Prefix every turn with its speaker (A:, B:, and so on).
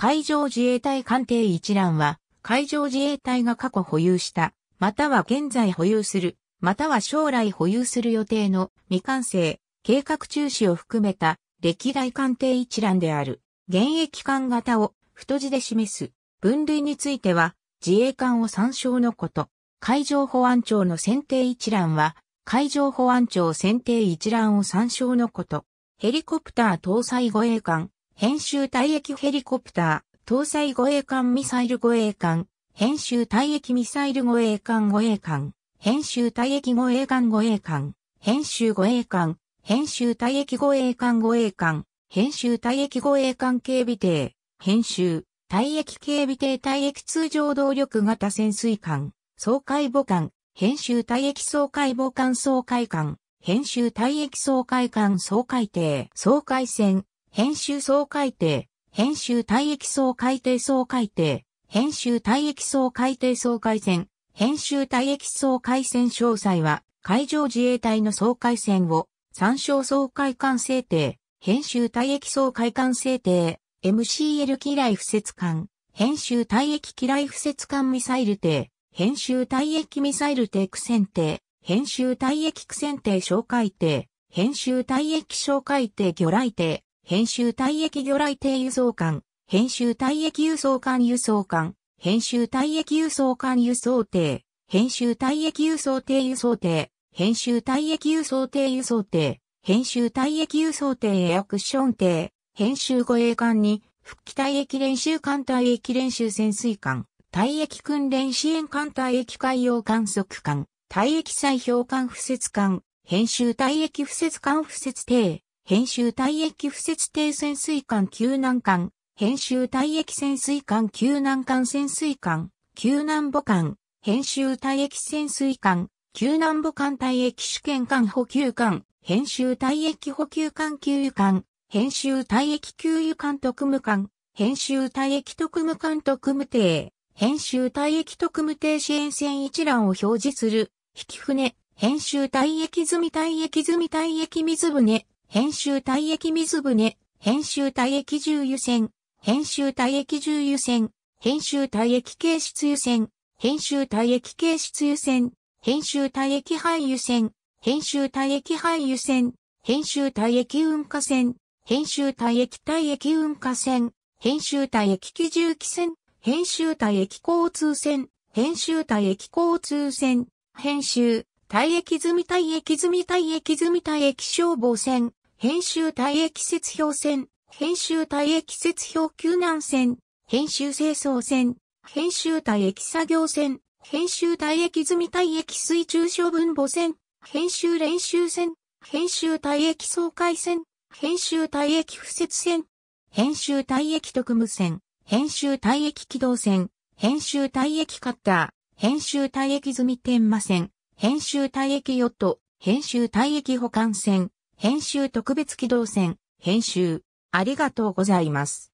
A: 海上自衛隊艦艇一覧は、海上自衛隊が過去保有した、または現在保有する、または将来保有する予定の未完成、計画中止を含めた歴代艦艇一覧である。現役艦型を太字で示す。分類については、自衛艦を参照のこと。海上保安庁の選定一覧は、海上保安庁選定一覧を参照のこと。ヘリコプター搭載護衛艦、編集退役ヘリコプター、搭載護衛艦ミサイル護衛艦、編集退役ミサイル護衛艦護衛艦、編集退役護衛艦護衛艦、編集護衛艦、編集退役護衛艦護衛艦、編集退役護衛艦警備艇、編集、退役警備艇退役通常動力型潜水艦、総海母艦、編集退役総海母艦総海艦、編集退役総海艦総海艇、総海船、編集総改定、編集退役総改定総改定、編集退役総改定総改選、編集退役総改選詳細は、海上自衛隊の総改選を、参照総改艦制定、編集退役総改艦制定、MCL 機雷不設艦、編集退役機雷不設艦ミサイル艇、編集退役ミサイル艇苦戦艇、編集退役苦戦艇哨改艇、編集退役哨改艇魚雷艇、編集体役魚雷艇輸送艦、編集体役輸送艦輸送艦、編集体役輸送艦輸送艇、編集体役輸送艇輸送艇、編集体役輸送艇輸送艇、編集体役輸送艇エアクション艇、編集護衛艦に、復帰体役練習艦退役練習潜水艦、体役訓練支援艦退役海洋観測艦、体役砕氷艦付設艦、編集体役付設艦付設艇、編集退役不設定潜水艦救難艦、編集退役潜水艦救難艦潜水艦、救難母艦、編集退役潜水艦、救難母艦退役主権艦補給艦、編集退役補給艦給油艦、編集退役給油艦特務艦、編集退役特務艦特務艇、編集退役特務艇支援船一覧を表示する、引き船、編集退役済み退役済み退役水船、編集体役水船、編集体役重油船、編集体役重油船、編集体役形質油船、編集体役形質油船、編集体役廃油船、編集体役廃油船、編集体役運河船、編集体役体役運河船、編集体役機重機船、編集体役交通船、編集体役交通船、編集、体役済み体役済み体役済み体役消防船、編集体液節表線、編集体液節表救難線、編集清掃線、編集体液作業線、編集体液済み体液水中処分母線、編集練習線、編集体液総回線、編集体液付設線、編集体液特務線、編集体液軌動線、編集体液カッター、編集体液済み天馬線、編集体液ヨット、編集体液保管線、編集特別機動戦、編集、ありがとうございます。